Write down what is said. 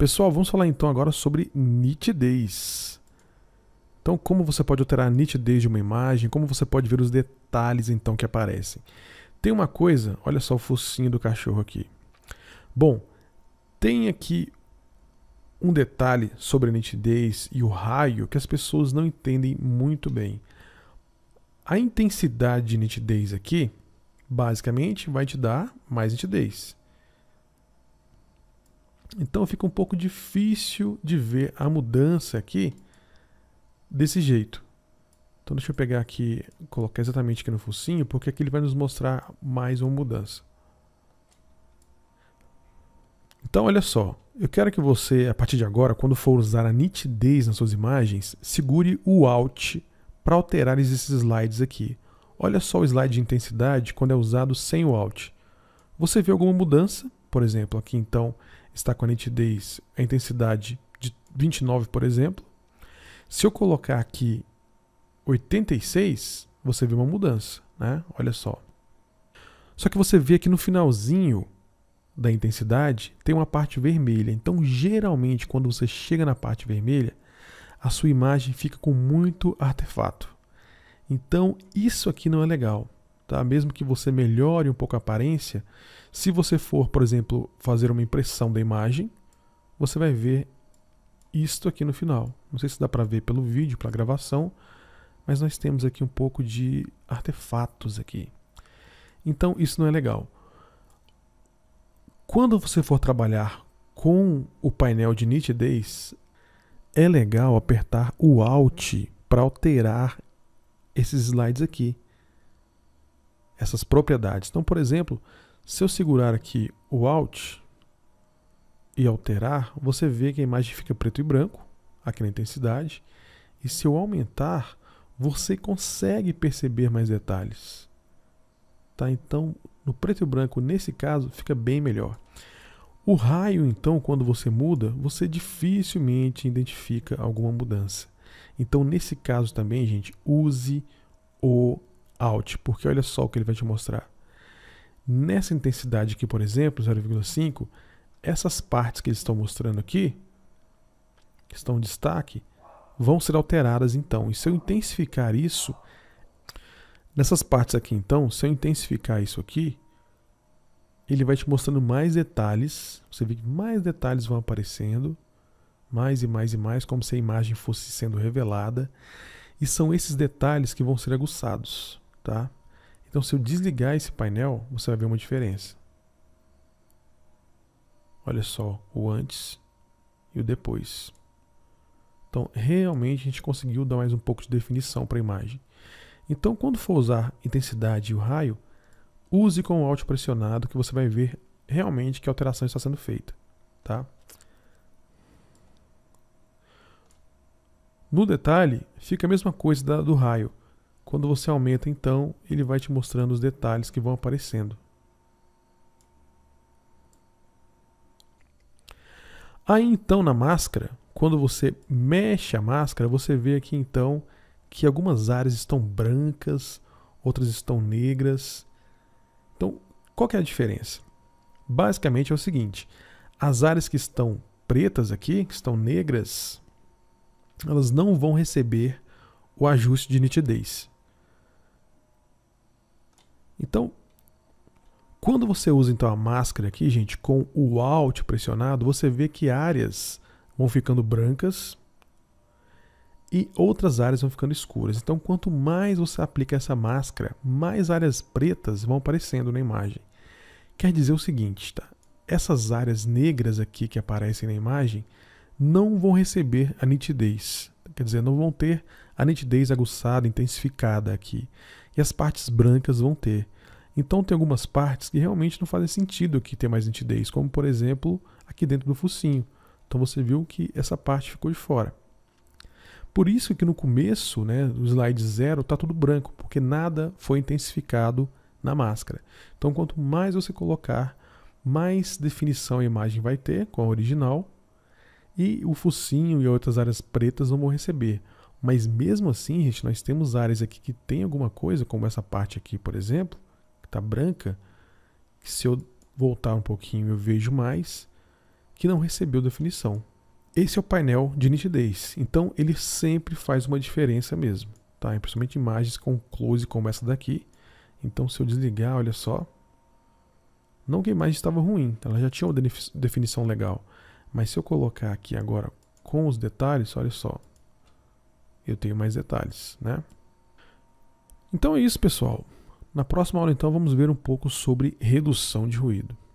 Pessoal, vamos falar então agora sobre nitidez. Então, como você pode alterar a nitidez de uma imagem, como você pode ver os detalhes então que aparecem. Tem uma coisa, olha só o focinho do cachorro aqui. Bom, tem aqui um detalhe sobre a nitidez e o raio que as pessoas não entendem muito bem. A intensidade de nitidez aqui, basicamente, vai te dar mais nitidez. Então fica um pouco difícil de ver a mudança aqui desse jeito. Então deixa eu pegar aqui, colocar exatamente aqui no focinho, porque aqui ele vai nos mostrar mais uma mudança. Então olha só, eu quero que você, a partir de agora, quando for usar a nitidez nas suas imagens, segure o Alt para alterar esses slides aqui. Olha só o slide de intensidade quando é usado sem o Alt. Você vê alguma mudança, por exemplo, aqui então está com a nitidez, a intensidade de 29, por exemplo. Se eu colocar aqui 86, você vê uma mudança, né? Olha só. Só que você vê aqui no finalzinho da intensidade tem uma parte vermelha. Então, geralmente, quando você chega na parte vermelha, a sua imagem fica com muito artefato. Então, isso aqui não é legal tá? mesmo que você melhore um pouco a aparência, se você for, por exemplo, fazer uma impressão da imagem, você vai ver isto aqui no final. Não sei se dá para ver pelo vídeo, pela gravação, mas nós temos aqui um pouco de artefatos aqui. Então isso não é legal. Quando você for trabalhar com o painel de nitidez, é legal apertar o Alt para alterar esses slides aqui essas propriedades. Então, por exemplo, se eu segurar aqui o Alt e alterar, você vê que a imagem fica preto e branco, aqui na intensidade, e se eu aumentar, você consegue perceber mais detalhes. Tá? Então, no preto e branco, nesse caso, fica bem melhor. O raio, então, quando você muda, você dificilmente identifica alguma mudança. Então, nesse caso também, gente, use o out, porque olha só o que ele vai te mostrar. Nessa intensidade aqui, por exemplo, 0,5, essas partes que eles estão mostrando aqui, que estão em destaque, vão ser alteradas então. E se eu intensificar isso, nessas partes aqui então, se eu intensificar isso aqui, ele vai te mostrando mais detalhes. Você vê que mais detalhes vão aparecendo, mais e mais e mais, como se a imagem fosse sendo revelada. E são esses detalhes que vão ser aguçados. Tá? Então, se eu desligar esse painel, você vai ver uma diferença. Olha só o antes e o depois. Então, realmente a gente conseguiu dar mais um pouco de definição para a imagem. Então, quando for usar intensidade e o raio, use com o Alt pressionado que você vai ver realmente que a alteração está sendo feita, tá? No detalhe, fica a mesma coisa do raio. Quando você aumenta, então, ele vai te mostrando os detalhes que vão aparecendo. Aí então na máscara, quando você mexe a máscara, você vê aqui então que algumas áreas estão brancas, outras estão negras. Então, qual que é a diferença? Basicamente é o seguinte: as áreas que estão pretas aqui, que estão negras, elas não vão receber o ajuste de nitidez. Então, quando você usa então a máscara aqui, gente, com o Alt pressionado, você vê que áreas vão ficando brancas e outras áreas vão ficando escuras. Então, quanto mais você aplica essa máscara, mais áreas pretas vão aparecendo na imagem. Quer dizer o seguinte, tá? Essas áreas negras aqui que aparecem na imagem não vão receber a nitidez. Quer dizer, não vão ter a nitidez aguçada, intensificada aqui e as partes brancas vão ter. Então tem algumas partes que realmente não fazem sentido aqui ter mais nitidez, como por exemplo aqui dentro do focinho. Então você viu que essa parte ficou de fora. Por isso que no começo, né, do slide zero, está tudo branco, porque nada foi intensificado na máscara. Então quanto mais você colocar, mais definição a imagem vai ter com a original e o focinho e outras áreas pretas vão receber. Mas mesmo assim, gente, nós temos áreas aqui que tem alguma coisa, como essa parte aqui, por exemplo, que está branca, que se eu voltar um pouquinho eu vejo mais, que não recebeu definição. Esse é o painel de nitidez, então ele sempre faz uma diferença mesmo, tá? principalmente imagens com close como essa daqui. Então se eu desligar, olha só, não que a imagem estava ruim, ela já tinha uma definição legal, mas se eu colocar aqui agora com os detalhes, olha só, eu tenho mais detalhes, né? Então é isso, pessoal. Na próxima aula, então, vamos ver um pouco sobre redução de ruído.